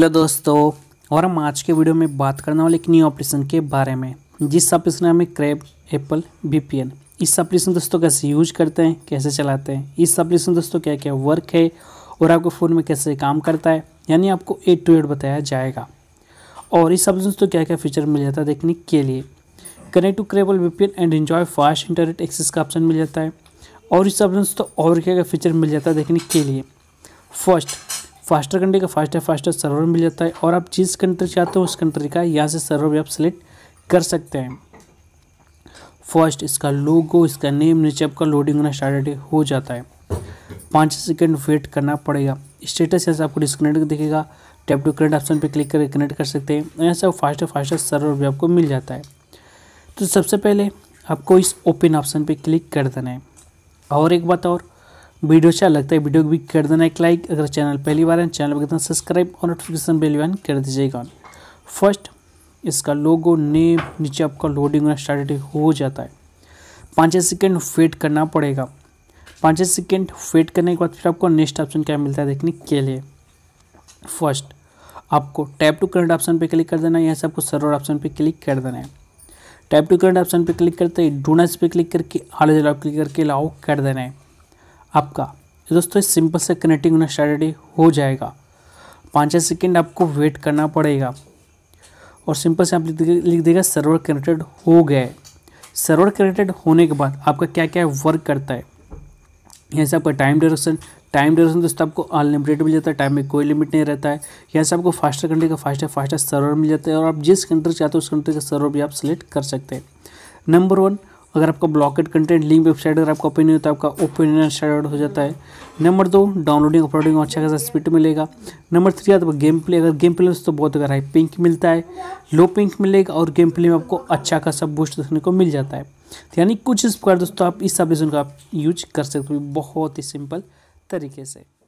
hello दोस्तों और हम आज के वीडियो में बात करने वाले एक न्यू ऑपरेशन के बारे में जिस ऑपरेशन हमें क्रैब एप्पल वीपीएन इस ऑपरेशन दोस्तों कैसे यूज करते हैं कैसे चलाते हैं इस ऑपरेशन दोस्तों क्या क्या वर्क है और आपके फ़ोन में कैसे काम करता है यानी आपको ए टू एड बताया जाएगा और इस ऑपरेशन दोस्तों क्या क्या फीचर मिल जाता है देखने के लिए connect to crabble VPN and enjoy fast internet access का ऑप्शन मिल जाता है और इस ऑप्शन दोस्तों और क्या क्या फीचर मिल जाता है देखने के लिए फर्स्ट फास्टर कंट्री का फास्ट फास्टर सर्वर मिल जाता है और आप जिस कंट्री चाहते हो उस कंट्री का यहाँ से सर्वर भी आप सेलेक्ट कर सकते हैं फर्स्ट इसका लोगो इसका नेम नीचे आपका लोडिंग होना स्टार्ट हो जाता है पाँच सेकेंड वेट करना पड़ेगा स्टेटस यहाँ से आपको डिस्कनेक्ट दिखेगा टैप टू कनेक्ट ऑप्शन पर क्लिक करके कनेक्ट कर सकते हैं यहाँ से फास्ट फास्ट सर्वर भी आपको मिल जाता है तो सबसे पहले आपको इस ओपन ऑप्शन पर क्लिक कर देना है और एक बात और वीडियो अच्छा लगता है वीडियो को भी कर देना एक लाइक अगर चैनल पहली बार है चैनल पर सब्सक्राइब और नोटिफिकेशन बेल ऑन कर दीजिएगा फर्स्ट इसका लोगो नेम नीचे आपका लोडिंग होना स्टार्ट हो जाता है पाँच सेकेंड वेट करना पड़ेगा पाँच सेकेंड वेट करने के बाद फिर आपको नेक्स्ट ऑप्शन क्या मिलता है देखने के लिए फर्स्ट आपको टैप टू करंट ऑप्शन पे क्लिक कर देना है यहाँ से आपको सर्वर ऑप्शन पे क्लिक कर देना है टैप टू करंट ऑप्शन पे क्लिक करते ही डोनस पे क्लिक करके आल जलाव क्लिक करके लाओ कर देना है आपका तो दोस्तों इस सिंपल से कनेक्टिंग होना स्ट्रैटेडी हो जाएगा पाँच छः सेकेंड आपको वेट करना पड़ेगा और सिंपल से आप लिख देगा लिख देगा सर्वर कनेक्टेड हो गए सर्वर कनेक्टेड होने के बाद आपका क्या क्या वर्क करता है यहाँ से आपका टाइम ड्यूरेशन टाइम ड्यूरेशन दोस्तों आपको अनलिमिटेड मिल जाता है टाइम में कोई लिमिट नहीं रहता है यहाँ से आपको फास्टर कंट्री का फास्टर फास्टर सर्वर मिल जाता है और आप जिस कंट्री चाहते हो उस कंट्री का सर्वर भी आप सेलेक्ट कर सकते हैं नंबर वन अगर आपका ब्लॉकेट कंटेंट लिंक वेबसाइट अगर आपका ओपन नहीं होता आपका ओपन स्टार्ट हो जाता है नंबर दो डाउनलोडिंग अपलोडिंग अच्छा खासा स्पीड मिलेगा नंबर थ्री आता है गेम प्ले अगर गेम प्ले तो बहुत अगर हाई पिंक मिलता है लो पिंक मिलेगा और गेम प्ले में आपको अच्छा खासा बूस्ट देखने को मिल जाता है तो यानी कुछ इस प्रकार दोस्तों आप इस सब का आप यूज कर सकते हो बहुत ही सिंपल तरीके से